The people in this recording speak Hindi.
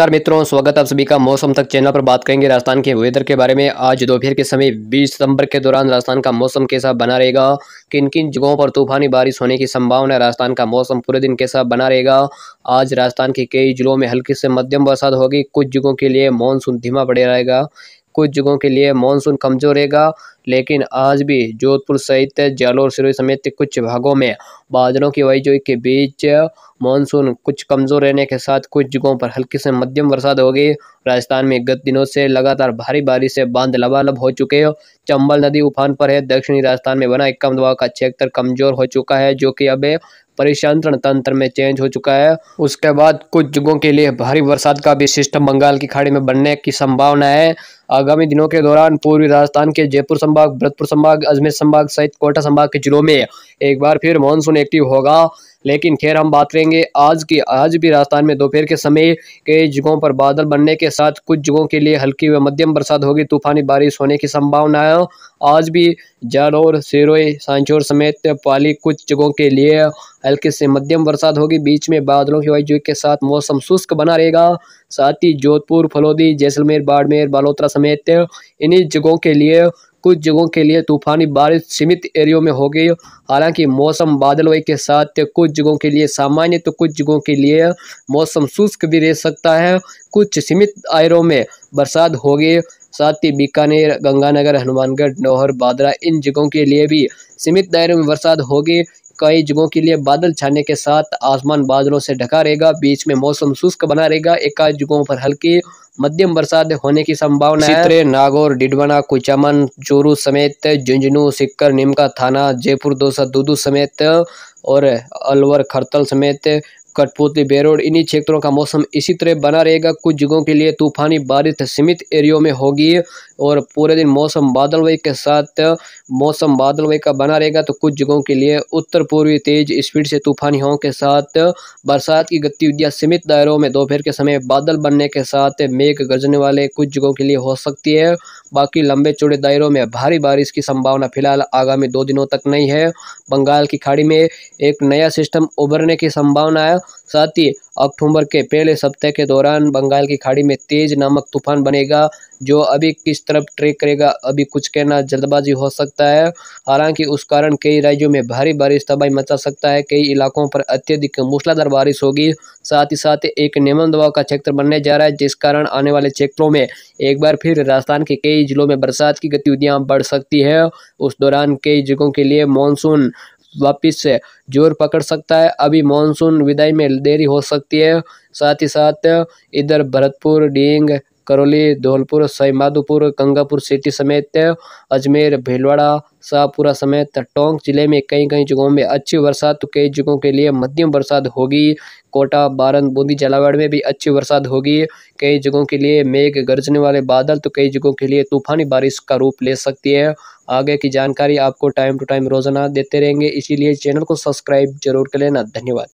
नमस्कार मित्रों स्वागत आप सभी का मौसम तक चैनल पर बात करेंगे राजस्थान के वेदर के बारे में आज दोपहर के समय 20 सितंबर के दौरान राजस्थान का मौसम कैसा बना रहेगा किन किन जगहों पर तूफानी बारिश होने की संभावना है राजस्थान का मौसम पूरे दिन कैसा बना रहेगा आज राजस्थान के कई जिलों में हल्की से मध्यम बरसात होगी कुछ जगहों के लिए मानसून धीमा पड़े रहेगा कुछ जगहों के लिए मानसून कमजोर रहेगा लेकिन आज भी जोधपुर सहित जालौर सिरोही समेत कुछ भागों में बादलों की वाईजोई के बीच मानसून कुछ कमजोर रहने के साथ कुछ जगहों पर हल्की से मध्यम बरसात होगी राजस्थान में गत दिनों से लगातार भारी बारिश से बांध लबालब हो चुके हैं चंबल नदी उफान पर है दक्षिणी राजस्थान में बना एक कम दबाव का क्षेत्र कमजोर हो चुका है जो कि अब परिसंचरण तंत्र में चेंज हो चुका है उसके बाद कुछ जगहों के लिए भारी बरसात का भी सिस्टम बंगाल की खाड़ी में बनने की संभावना है आगामी दिनों के दौरान पूर्वी राजस्थान के जयपुर संभाग भरतपुर संभाग अजमेर संभाग सहित कोटा संभाग के जिलों में एक बार फिर मानसून एक्टिव होगा लेकिन खैर हम बात करेंगे आज की आज भी राजस्थान में दोपहर के समय कई जगहों पर बादल बनने के साथ कुछ जगहों के लिए हल्की व मध्यम बरसात होगी तूफानी बारिश होने की संभावना है आज भी जालौर सिरोई सांचोर समेत पाली कुछ जगहों के लिए हल्की से मध्यम बरसात होगी बीच में बादलों की वायुजुई के साथ मौसम शुष्क बना रहेगा साथ ही जोधपुर फलोदी जैसलमेर बाड़मेर बालोतरा समेत इन्हीं जगहों के लिए कुछ जगहों के लिए तूफानी बारिश सीमित एरियो में हो गई हालांकि मौसम बादल बादलवाई के साथ कुछ जगहों के लिए सामान्य तो कुछ जगहों के लिए मौसम शुष्क भी रह सकता है कुछ सीमित आयरों में बरसात होगी साथ ही बीकानेर गंगानगर हनुमानगढ़ नौहर बादरा इन जगहों के लिए भी सीमित दायरे में बरसात होगी कई जगहों के लिए बादल छाने के साथ आसमान बादलों से ढका रहेगा बीच में मौसम शुष्क बना रहेगा एकाध जगहों पर हल्की मध्यम बरसात होने की संभावना है नागौर डिडवाना कुचामन चूरू समेत झुंझुनू सिक्कर नीमका थाना जयपुर दौसा दूदू समेत और अलवर खरतल समेत कठपुतली बेरोड इन्हीं क्षेत्रों का मौसम इसी तरह बना रहेगा कुछ जगहों के लिए तूफानी बारिश सीमित एरियो में होगी और पूरे दिन मौसम बादल वही के साथ मौसम बादल वही का बना रहेगा तो कुछ जगहों के लिए उत्तर पूर्वी तेज स्पीड से तूफानी हवाओं के साथ बरसात की गतिविधियाँ सीमित दायरों में दोपहर के समय बादल बनने के साथ मेघ गरजने वाले कुछ जगहों के लिए हो सकती है बाकी लंबे चौड़े दायरों में भारी बारिश की संभावना फिलहाल आगामी दो दिनों तक नहीं है बंगाल की खाड़ी में एक नया सिस्टम उभरने की संभावना है साथ ही अक्टूबर के पहले सप्ताह के दौरान बंगाल की खाड़ी में तेज नामक तूफान बनेगा जो अभी किस तरफ ट्रेक करेगा अभी कुछ कहना जल्दबाजी हो सकता है हालांकि उस कारण कई राज्यों में भारी बारिश तबाही मचा सकता है कई इलाकों पर अत्यधिक मूसलाधार बारिश होगी साथ ही साथ एक निम्न दबाव का क्षेत्र बनने जा रहा है जिस कारण आने वाले क्षेत्रों में एक बार फिर राजस्थान के कई जिलों में बरसात की गतिविधियाँ बढ़ सकती है उस दौरान कई जगहों के लिए मानसून वापिस से जोर पकड़ सकता है अभी मानसून विदाई में देरी हो सकती है साथ ही साथ इधर भरतपुर डींग करौली धौलपुर सईमाधोपुर गंगापुर सिटी समेत अजमेर भीलवाड़ा शाहपुरा समेत टोंक जिले में कई कई जगहों में अच्छी बरसात तो कई जगहों के लिए मध्यम बरसात होगी कोटा बारन बूंदी झालावाड़ में भी अच्छी बरसात होगी कई जगहों के लिए मेघ गरजने वाले बादल तो कई जगहों के लिए तूफानी बारिश का रूप ले सकती है आगे की जानकारी आपको टाइम टू टाइम रोजाना देते रहेंगे इसीलिए चैनल को सब्सक्राइब जरूर कर लेना धन्यवाद